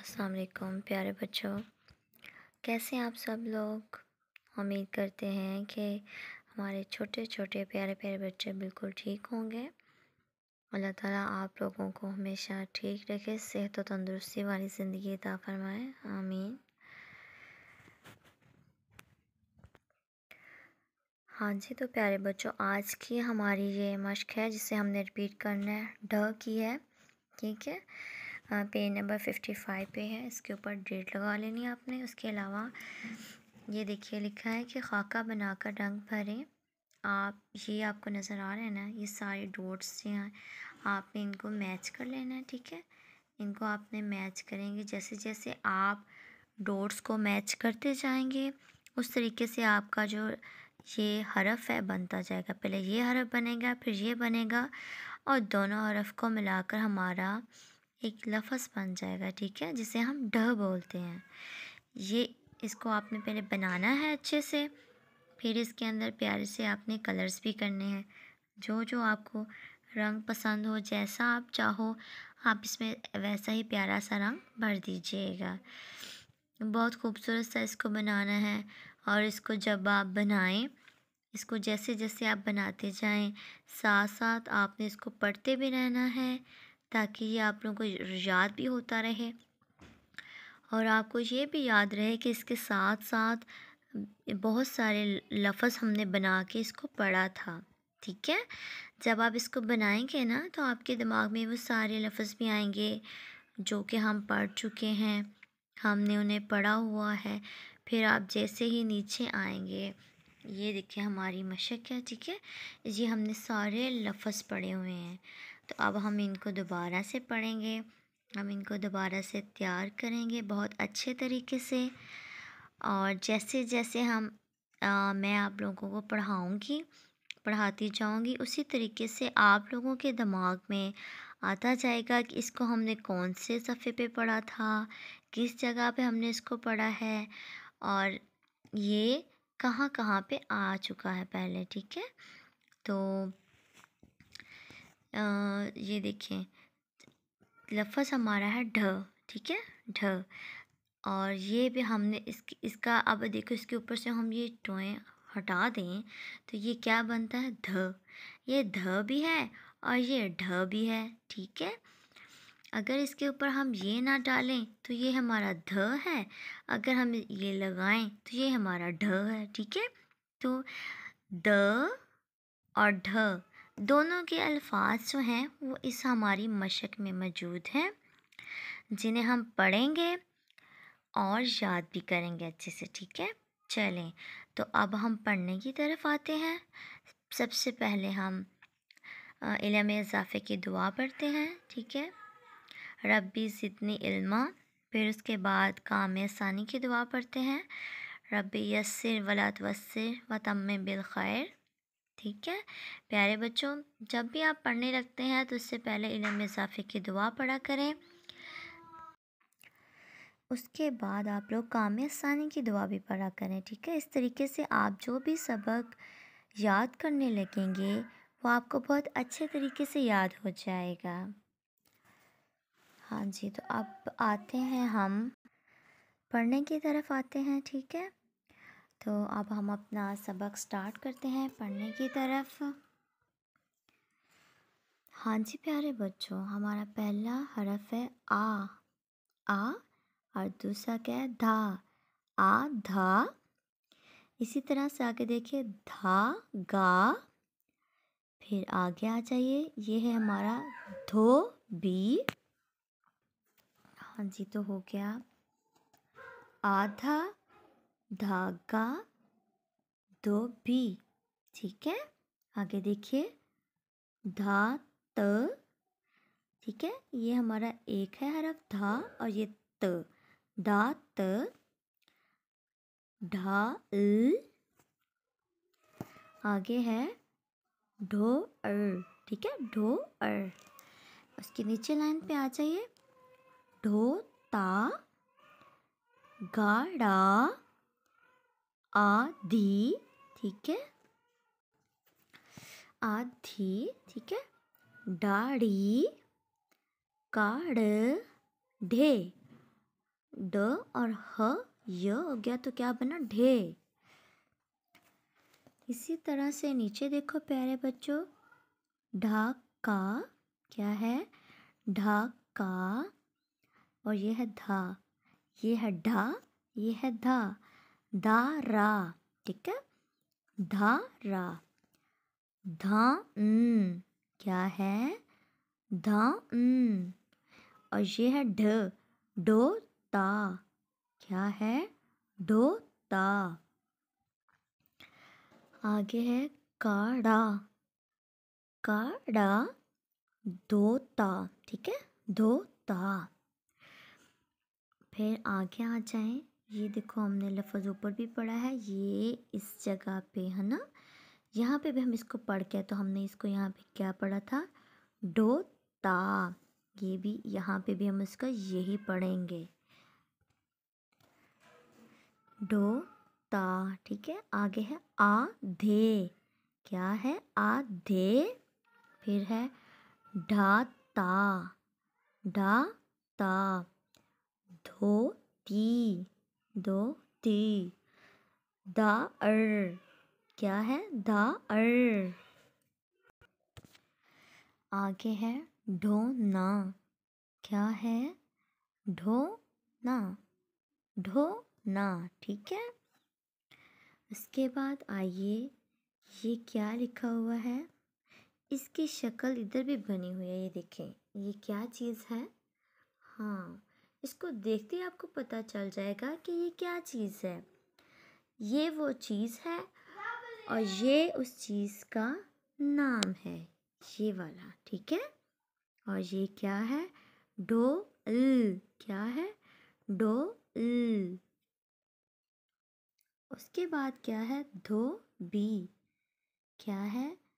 अस्सलाम वालेकुम प्यारे बच्चों कैसे आप सब लोग उम्मीद करते हैं कि हमारे छोटे छोटे प्यारे प्यारे बच्चे बिल्कुल ठीक होंगे अल्लाह ताला आप लोगों को हमेशा ठीक रखे सेहत और तंदुरुस्ती वाली ज़िंदगी अता फरमाए आमीन हाँ जी तो प्यारे बच्चों आज की हमारी ये मश्क है जिसे हमने रिपीट करना है ढ की है ठीक है यहाँ पे नंबर फिफ्टी फाइव पे है इसके ऊपर डेट लगा लेनी है आपने उसके अलावा ये देखिए लिखा है कि खाका बनाकर रंग भरें आप ये आपको नज़र आ रहे हैं ना ये सारे डोट्स हैं आपने इनको मैच कर लेना है ठीक है इनको आपने मैच करेंगे जैसे जैसे आप डोट्स को मैच करते जाएंगे उस तरीके से आपका जो ये हरफ है बनता जाएगा पहले ये हरफ बनेगा फिर ये बनेगा और दोनों हरफ को मिलाकर हमारा एक लफ्ज़ बन जाएगा ठीक है जिसे हम ड बोलते हैं ये इसको आपने पहले बनाना है अच्छे से फिर इसके अंदर प्यारे से आपने कलर्स भी करने हैं जो जो आपको रंग पसंद हो जैसा आप चाहो आप इसमें वैसा ही प्यारा सा रंग भर दीजिएगा बहुत खूबसूरत सा इसको बनाना है और इसको जब आप बनाएं इसको जैसे जैसे आप बनाते जाएं साथ साथ आपने इसको पढ़ते भी रहना है ताकि ये आप लोगों को याद भी होता रहे और आपको ये भी याद रहे कि इसके साथ साथ बहुत सारे लफ्ज़ हमने बना के इसको पढ़ा था ठीक है जब आप इसको बनाएंगे ना तो आपके दिमाग में वो सारे लफ्ज़ भी आएंगे जो कि हम पढ़ चुके हैं हमने उन्हें पढ़ा हुआ है फिर आप जैसे ही नीचे आएंगे ये देखिए हमारी मशक है ठीक है ये हमने सारे लफ्ज़ पढ़े हुए हैं तो अब हम इनको दोबारा से पढ़ेंगे हम इनको दोबारा से तैयार करेंगे बहुत अच्छे तरीके से और जैसे जैसे हम आ, मैं आप लोगों को पढ़ाऊँगी पढ़ाती जाऊँगी उसी तरीके से आप लोगों के दिमाग में आता जाएगा कि इसको हमने कौन से सफ़े पे पढ़ा था किस जगह पे हमने इसको पढ़ा है और ये कहाँ कहाँ पे आ चुका है पहले ठीक है तो ये देखें लफ्ज़ हमारा है ढ ठीक है ढ और ये भी हमने इसकी इसका अब देखो इसके ऊपर से हम ये टोएँ हटा दें तो ये क्या बनता है ध ये ध भी है और ये ढ भी है ठीक है अगर इसके ऊपर हम ये ना डालें तो ये हमारा ध है अगर हम ये लगाएं तो ये हमारा ढ है ठीक है तो द और ढ दोनों के अल्फाज जो हैं वो इस हमारी मशक में मौजूद हैं जिन्हें हम पढ़ेंगे और याद भी करेंगे अच्छे से ठीक है चलें तो अब हम पढ़ने की तरफ आते हैं सबसे पहले हम इलम इजाफ़े की दुआ पढ़ते हैं ठीक है रब्बी ज़ितनी इल्मा फिर उसके बाद काम आसानी की दुआ पढ़ते हैं रब्बी यसर वला तवसर व तम बिलखैर ठीक है प्यारे बच्चों जब भी आप पढ़ने लगते हैं तो उससे पहले इलम इजाफे की दुआ पढ़ा करें उसके बाद आप लोग काम आसानी की दुआ भी पढ़ा करें ठीक है इस तरीके से आप जो भी सबक याद करने लगेंगे वो आपको बहुत अच्छे तरीके से याद हो जाएगा हाँ जी तो अब आते हैं हम पढ़ने की तरफ आते हैं ठीक है तो अब हम अपना सबक स्टार्ट करते हैं पढ़ने की तरफ हाँ जी प्यारे बच्चों हमारा पहला हरफ है आ आ और दूसरा क्या है धा आ धा इसी तरह से आगे देखिए धा गा फिर आगे आ जाइए ये है हमारा धो बी हाँ जी तो हो गया आधा धागा भी ठीक है आगे देखिए धा त ठीक है ये हमारा एक है हरफ धा और ये त धा त ढा आगे है ढो अर ठीक है ढो अर उसके नीचे लाइन पे आ जाइए ढो ता गाड़ा आधी ठीक है आधी ठीक है डाढ़ी काढ़ ढे ड और ह य हो गया तो क्या बना ढे इसी तरह से नीचे देखो प्यारे बच्चों ढाका क्या है ढाका और यह है धा ये है ढा ये है धा धारा ठीक है धारा धान क्या है धान और ये है ढ डो ता क्या है डो ता आगे है काड़ा काड़ा धोता ठीक है धोता फिर आगे आ जाएं ये देखो हमने लफज ऊपर भी पढ़ा है ये इस जगह पे है ना यहाँ पे भी हम इसको पढ़ के तो हमने इसको यहाँ पे क्या पढ़ा था डो ता ये भी यहाँ पे भी हम इसका यही पढ़ेंगे डो ता ठीक है आगे है आ धे क्या है आ धे फिर है ढा ता ढा ता धोती दो ती दा अर क्या है दा अर आगे है ढो ना क्या है ढो ना ढो ना ठीक है उसके बाद आइए ये क्या लिखा हुआ है इसकी शक्ल इधर भी बनी हुई है ये देखें ये क्या चीज़ है हाँ इसको देखते ही आपको पता चल जाएगा कि ये क्या चीज़ है ये वो चीज़ है और ये उस चीज़ का नाम है ये वाला ठीक है और ये क्या है डो ल क्या है डो ल उसके बाद क्या है धो बी क्या है